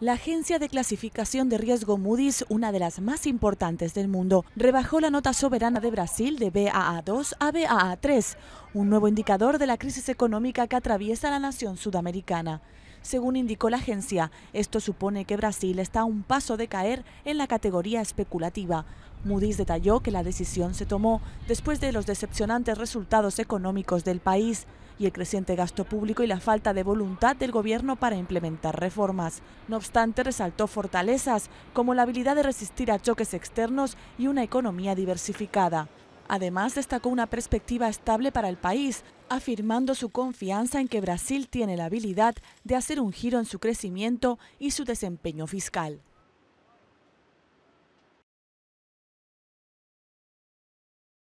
La agencia de clasificación de riesgo Moody's, una de las más importantes del mundo, rebajó la nota soberana de Brasil de BAA2 a BAA3, un nuevo indicador de la crisis económica que atraviesa la nación sudamericana. Según indicó la agencia, esto supone que Brasil está a un paso de caer en la categoría especulativa. Moody's detalló que la decisión se tomó después de los decepcionantes resultados económicos del país y el creciente gasto público y la falta de voluntad del gobierno para implementar reformas. No obstante, resaltó fortalezas como la habilidad de resistir a choques externos y una economía diversificada. Además, destacó una perspectiva estable para el país, afirmando su confianza en que Brasil tiene la habilidad de hacer un giro en su crecimiento y su desempeño fiscal.